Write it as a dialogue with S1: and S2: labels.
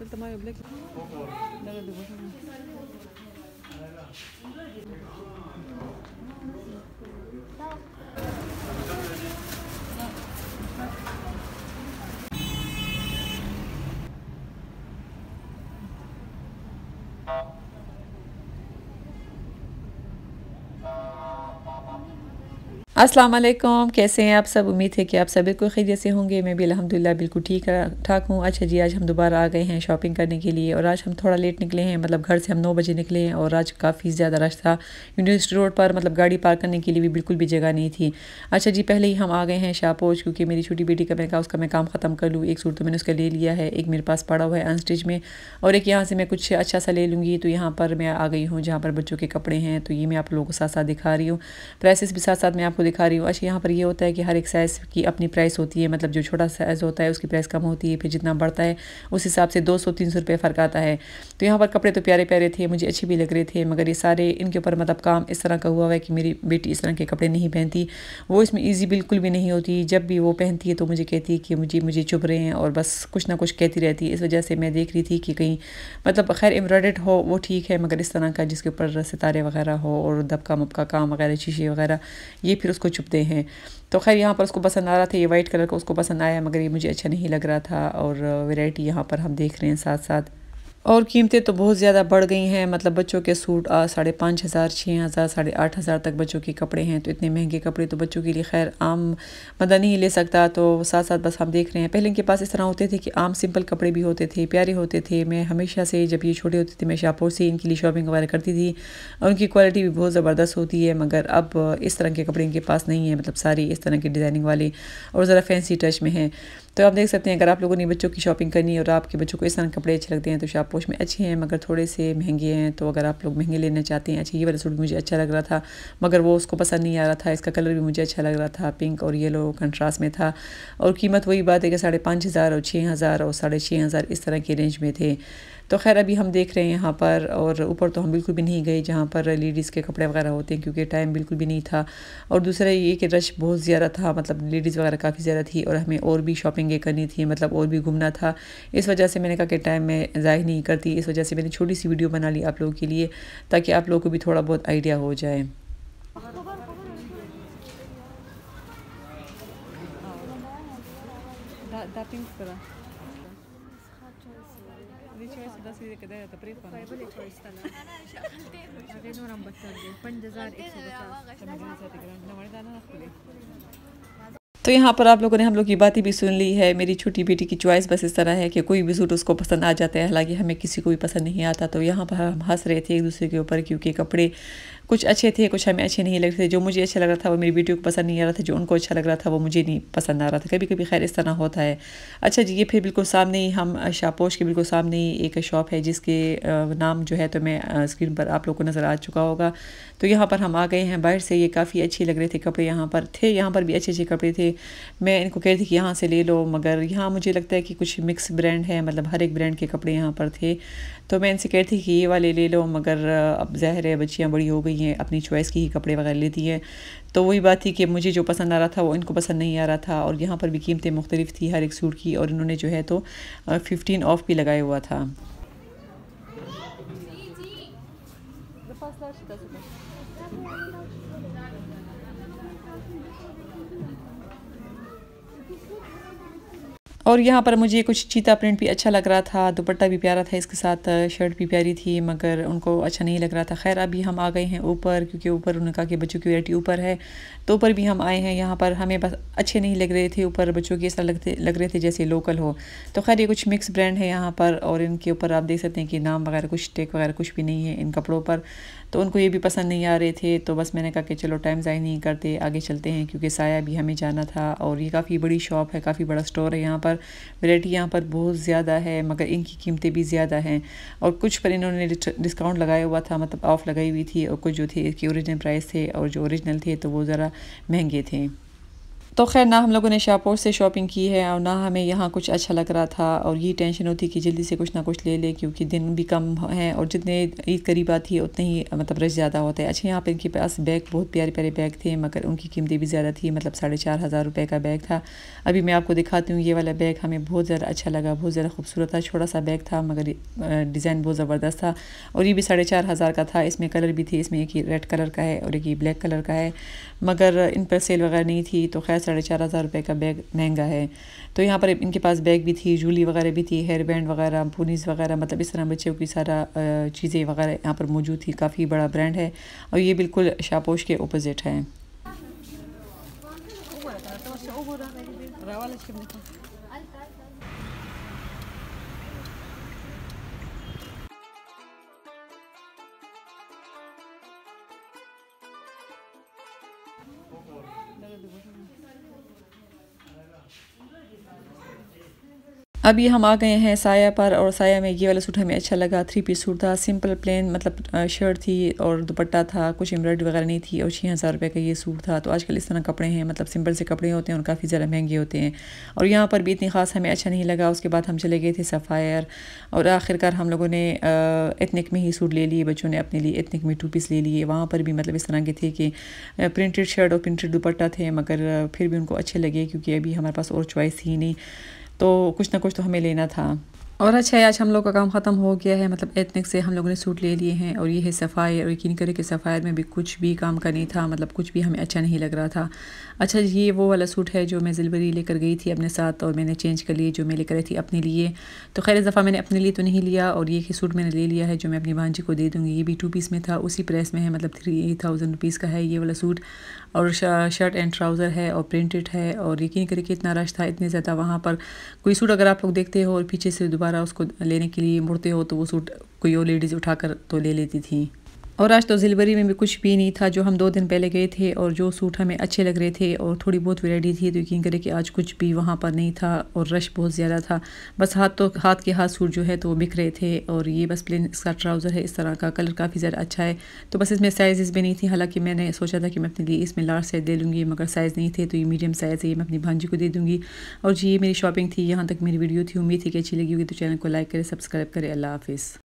S1: Это мое блеки. Давай, давай. Да. अस्सलाम वालेकुम कैसे हैं आप सब उम्मीद है कि आप सभी को खैरियत से होंगे मैं भी अलहमदिल्ला बिल्कुल ठीक ठाक हूँ अच्छा जी आज हम दोबारा आ गए हैं शॉपिंग करने के लिए और आज हम थोड़ा लेट निकले हैं मतलब घर से हम नौ बजे निकले हैं और आज काफ़ी ज़्यादा रश था यूनिवर्सिटी रोड पर मतलब गाड़ी पार्क करने के लिए भी बिल्कुल भी जगह नहीं थी अच्छा जी पहले ही हम आ गए हैं शाहपोच क्योंकि मेरी छोटी बेटी का मैं कहा उसका मैं काम ख़त्म कर लूँ एक सूट तो मैंने उसका ले लिया है एक मेरे पास पड़ा हुआ है अनस्टिच में और एक यहाँ से मैं कुछ अच्छा सा ले लूँगी तो यहाँ पर मैं आ गई हूँ जहाँ पर बच्चों के कपड़े हैं तो ये मैं आप लोगों को साथ साथ दिखा रही हूँ प्राइसिस भी साथ साथ मैं आपको दिखा रही हूँ अच्छा यहाँ पर ये यह होता है कि हर एक साइज़ की अपनी प्राइस होती है मतलब जो छोटा साइज़ होता है उसकी प्राइस कम होती है फिर जितना बढ़ता है उस हिसाब से दो सौ तीन सौ रुपये फ़र्क आता है तो यहाँ पर कपड़े तो प्यारे प्यारे थे मुझे अच्छे भी लग रहे थे मगर ये सारे इनके ऊपर मतलब काम इस तरह का हुआ हुआ है कि मेरी बेटी इस तरह के कपड़े नहीं पहनती वो इसमें ईजी बिल्कुल भी नहीं होती जब भी वो पहनती है तो मुझे कहती है कि मुझे मुझे चुभ रहे हैं और बस कुछ ना कुछ कहती रहती है इस वजह से मैं देख रही थी कि कहीं मतलब खैर एम्ब्रॉयड हो वो ठीक है मगर इस तरह का जिसके ऊपर सितारे वगैरह हो और दबका मबका काम वगैरह शीशे वगैरह ये फिर उसको चुपते हैं तो खैर यहाँ पर उसको पसंद आ रहा था ये वाइट कलर का उसको पसंद आया मगर ये मुझे अच्छा नहीं लग रहा था और वेराइटी यहाँ पर हम देख रहे हैं साथ साथ और कीमतें तो बहुत ज़्यादा बढ़ गई हैं मतलब बच्चों के सूट आज साढ़े पाँच हज़ार छः हज़ार साढ़े आठ हज़ार तक बच्चों के कपड़े हैं तो इतने महंगे कपड़े तो बच्चों के लिए खैर आम मदा नहीं ले सकता तो साथ साथ बस हम देख रहे हैं पहले इनके पास इस तरह होते थे कि आम सिंपल कपड़े भी होते थे प्यारे होते थे मैं हमेशा से जब ये छोटे होते थे मैं शाहपुर से इनके लिए शॉपिंग वगैरह करती थी और उनकी क्वालिटी भी बहुत ज़बरदस्त होती है मगर अब इस तरह के कपड़े इनके पास नहीं है मतलब सारी इस तरह के डिज़ाइनिंग वाले और ज़रा फैंसी टच में है तो आप देख सकते हैं अगर आप लोगों ने बच्चों की शॉपिंग करनी है और आपके बच्चों को इस तरह कपड़े अच्छे लगते हैं तो शापोश में अच्छे हैं मगर थोड़े से महंगे हैं तो अगर आप लोग महंगे लेना चाहते हैं अच्छा ये वाला सूट मुझे अच्छा लग रहा था मगर वो उसको पसंद नहीं आ रहा था इसका कलर भी मुझे अच्छा लग रहा था पिंक और येलो कंट्रास्ट में था और कीमत वही बात है कि साढ़े पाँच हज़ार और छः हज़ार और साढ़े छः हज़ार इस तरह के रेंज में थे तो खैर अभी हम देख रहे हैं यहाँ पर और ऊपर तो हम बिल्कुल भी नहीं गए जहाँ पर लेडीज़ के कपड़े वगैरह होते हैं क्योंकि टाइम बिल्कुल भी नहीं था और दूसरा ये कि रश बहुत ज़्यादा था मतलब लेडीज़ वगैरह काफ़ी ज़्यादा थी और हमें और भी शॉपिंग ट्रैकिंगें करनी थी मतलब और भी घूमना था इस वजह से मैंने कहा कि टाइम मैं ज़ाहिर नहीं करती इस वजह से मैंने छोटी सी वीडियो बना ली आप लोगों के लिए ताकि आप लोगों को भी थोड़ा बहुत आइडिया हो जाए तो यहाँ पर आप लोगों ने हम लोग की बातें भी सुन ली है मेरी छोटी बेटी की चॉइस बस इस तरह है कि कोई भी सूट उसको पसंद आ जाता है हालांकि हमें किसी को भी पसंद नहीं आता तो यहाँ पर हम हंस रहे थे एक दूसरे के ऊपर क्योंकि कपड़े कुछ अच्छे थे कुछ हमें अच्छे नहीं लग रहे थे जो मुझे अच्छा लग रहा था वो मेरी वीडियो को पसंद नहीं आ रहा था जो उनको अच्छा लग रहा था वो मुझे नहीं पसंद आ रहा था कभी कभी खैर इस तरह होता है अच्छा जी ये फिर बिल्कुल सामने ही हम शापोश के बिल्कुल सामने ही एक शॉप है जिसके नाम जो है तो मैं स्क्रीन पर आप लोग को नज़र आ चुका होगा तो यहाँ पर हम आ गए हैं बाहर से ये काफ़ी अच्छे लग रहे थे कपड़े यहाँ पर थे यहाँ पर भी अच्छे अच्छे कपड़े थे मैं इनको कह रही थी कि यहाँ से ले लो मगर यहाँ मुझे लगता है कि कुछ मिक्स ब्रांड है मतलब हर एक ब्रांड के कपड़े यहाँ पर थे तो मैं इनसे कह रही थी कि ये वाले ले लो मगर अब ज़हर है बच्चियाँ बड़ी हो गई हैं अपनी चॉइस की ही कपड़े वगैरह लेती है तो वही बात थी कि मुझे जो पसंद आ रहा था वो इनको पसंद नहीं आ रहा था और यहाँ पर भी कीमतें मुख्तलिफ थी हर एक सूट की और इन्होंने जो है तो फिफ्टीन ऑफ भी लगाया हुआ था और यहाँ पर मुझे कुछ चीता प्रिंट भी अच्छा लग रहा था दुपट्टा भी प्यारा था इसके साथ शर्ट भी प्यारी थी मगर उनको अच्छा नहीं लग रहा था खैर अभी हम आ गए हैं ऊपर क्योंकि ऊपर उन्होंने कहा कि बच्चों की वेरायटी ऊपर है तो ऊपर भी हम आए हैं यहाँ पर हमें बस अच्छे नहीं लग रहे थे ऊपर बच्चों के ऐसा लगते लग रहे थे जैसे लोकल हो तो खैर ये कुछ मिक्स ब्रांड है यहाँ पर और इनके ऊपर आप देख सकते हैं कि नाम वगैरह कुछ टेक वगैरह कुछ भी नहीं है इन कपड़ों पर तो उनको ये भी पसंद नहीं आ रहे थे तो बस मैंने कहा कि चलो टाइम ज़ाय नहीं करते आगे चलते हैं क्योंकि साया भी हमें जाना था और ये काफ़ी बड़ी शॉप है काफ़ी बड़ा स्टोर है यहाँ पर वैरायटी यहाँ पर बहुत ज़्यादा है मगर इनकी कीमतें भी ज़्यादा हैं और कुछ पर इन्होंने डिस्काउंट लगाया हुआ था मतलब ऑफ़ लगाई हुई थी और कुछ जो थे इसके औरिजिनल प्राइस थे और जो औरिजिनल थे तो वो ज़रा महंगे थे तो खैर ना हम लोगों ने शाहपुर से शॉपिंग की है और ना हमें यहाँ कुछ अच्छा लग रहा था और ये टेंशन होती कि जल्दी से कुछ ना कुछ ले ले क्योंकि दिन भी कम है और जितने ईद करीब आती है उतने ही मतलब रश ज़्यादा होता है अच्छा यहाँ पर इनके पास बैग बहुत प्यारे प्यारे बैग थे मगर उनकी कीमतें भी ज़्यादा थी मतलब साढ़े चार हज़ार रुपये का बैग था अभी मैं आपको दिखाती हूँ ये वाला बैग हमें बहुत ज़्यादा अच्छा लगा बहुत ज़्यादा खूबसूरत था छोटा सा बैग था मगर डिज़ाइन बहुत ज़बरदस्त था और ये भी साढ़े चार हज़ार का था इसमें कलर भी थी इसमें एक ही रेड कलर का है और एक ही ब्लैक कलर का है मगर इन पर सेल वगैरह नहीं थी तो खैर साढ़े चार हज़ार रुपये का बैग महंगा है तो यहाँ पर इनके पास बैग भी थी जूली वगैरह भी थी हेयर बैंड वगैरह पुनीस वगैरह मतलब इस तरह बच्चों की सारा चीज़ें वगैरह यहाँ पर मौजूद थी काफ़ी बड़ा ब्रांड है और ये बिल्कुल शापोश के अपोज़िट है 那个怎么说呢？अभी हम आ गए हैं साया पर और साया में ये वाला सूट हमें अच्छा लगा थ्री पीस सूट था सिंपल प्लेन मतलब शर्ट थी और दुपट्टा था कुछ एम्ब्रॉयडरी वगैरह नहीं थी और छः हज़ार रुपये का ये सूट था तो आजकल इस तरह कपड़े हैं मतलब सिंपल से कपड़े होते हैं और काफ़ी ज़्यादा महंगे होते हैं और यहाँ पर भी इतनी ख़ास हमें अच्छा नहीं लगा उसके बाद हम चले गए थे सफ़ायर और आखिरकार हम लोगों ने इतनिक में ही सूट ले लिए बच्चों ने अपने लिए इतनिक में टू पीस ले लिए वहाँ पर भी मतलब इस तरह के थे कि प्रिंटेड शर्ट और प्रिंटेड दुपट्टा थे मगर फिर भी उनको अच्छे लगे क्योंकि अभी हमारे पास और चॉइस ही नहीं तो कुछ ना कुछ तो हमें लेना था और अच्छा है आज हम लोग का काम ख़त्म हो गया है मतलब एथनिक से हम लोगों ने सूट ले लिए हैं और ये है सफ़ायर और यकीन करें कि सफ़ायर में भी कुछ भी काम का नहीं था मतलब कुछ भी हमें अच्छा नहीं लग रहा था अच्छा ये वो वाला सूट है जो मैं जिलवरी लेकर गई थी अपने साथ और मैंने चेंज कर लिए जो मैं लेकर आई थी अपने लिए तो खैर दफ़ा मैंने अपने लिए तो नहीं लिया और ये सूट मैंने ले लिया है जो मैं अपनी भांजी को दे दूँगी ये भी टू पीस में था उसी प्रेस में है मतलब थ्री थाउजेंड रुपीज़ का है ये वाला सूट और शर्ट एंड ट्राउज़र है और प्रिंटेड है और यकीन करें कि इतना रश था इतने ज़्यादा वहाँ पर कोई सूट अगर आप लोग देखते हो और पीछे से दोबारा दोबारा उसको लेने के लिए मुड़ते हो तो वो सूट कोई और लेडीज़ उठा तो ले लेती थी और आज तो जिलवरी में भी कुछ भी नहीं था जो हम दो दिन पहले गए थे और जो सूट हमें अच्छे लग रहे थे और थोड़ी बहुत वेराइटी थी तो यकीन करें कि आज कुछ भी वहाँ पर नहीं था और रश बहुत ज़्यादा था बस हाथ तो हाथ के हाथ सूट जो है तो बिक रहे थे और ये बस प्लेन इसका ट्राउज़र है इस तरह का कलर काफ़ी ज़्यादा अच्छा है तो बस इसमें साइज़ भी नहीं थी हालाँकि मैंने सोचा था कि मैं अपने लिए इसमें लार्ज साइज़ दे लूँगी मगर साइज़ नहीं थे तो ये मीडियम साइज़ है ये मैं अपनी भांजी को दे दूँगी और जी ये मेरी शॉपिंग थी यहाँ तक मेरी वीडियो थी उम्मीद थी कि अच्छी लगी होगी तो चैनल को लाइक करें सब्सक्राइब करें अल्लाह हाफ़